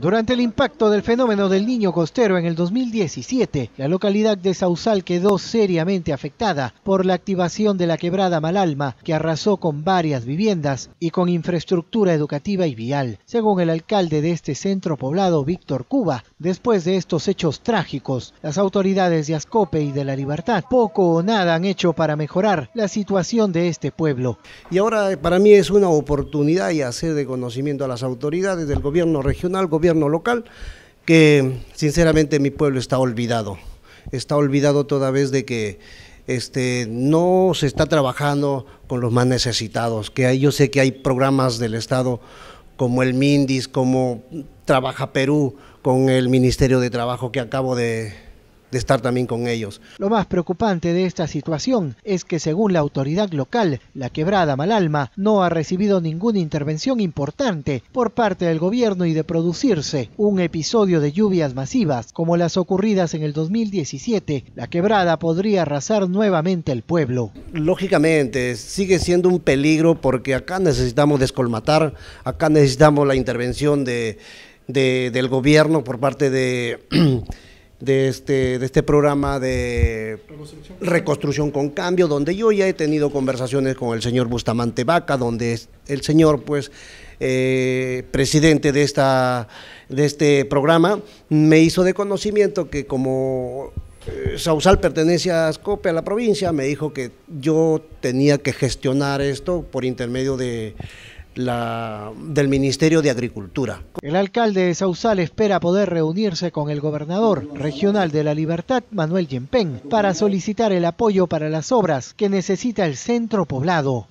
Durante el impacto del fenómeno del niño costero en el 2017, la localidad de Sausal quedó seriamente afectada por la activación de la quebrada Malalma, que arrasó con varias viviendas y con infraestructura educativa y vial, según el alcalde de este centro poblado, Víctor Cuba. Después de estos hechos trágicos, las autoridades de Ascope y de La Libertad poco o nada han hecho para mejorar la situación de este pueblo. Y ahora para mí es una oportunidad y hacer de conocimiento a las autoridades del gobierno regional, gobierno local, que sinceramente mi pueblo está olvidado. Está olvidado toda vez de que este, no se está trabajando con los más necesitados, que hay, yo sé que hay programas del Estado como el MINDIS, como Trabaja Perú, con el Ministerio de Trabajo que acabo de, de estar también con ellos. Lo más preocupante de esta situación es que según la autoridad local, la quebrada Malalma no ha recibido ninguna intervención importante por parte del gobierno y de producirse un episodio de lluvias masivas como las ocurridas en el 2017, la quebrada podría arrasar nuevamente el pueblo. Lógicamente, sigue siendo un peligro porque acá necesitamos descolmatar, acá necesitamos la intervención del gobierno por parte de... de este, de este programa de reconstrucción. con cambio, donde yo ya he tenido conversaciones con el señor Bustamante Vaca, donde el señor, pues, eh, presidente de, esta, de este programa, me hizo de conocimiento que como eh, Sausal pertenece a Ascope, a la provincia, me dijo que yo tenía que gestionar esto por intermedio de la, del Ministerio de Agricultura. El alcalde de Sausal espera poder reunirse con el gobernador regional de la Libertad, Manuel Yempén, para solicitar el apoyo para las obras que necesita el centro poblado.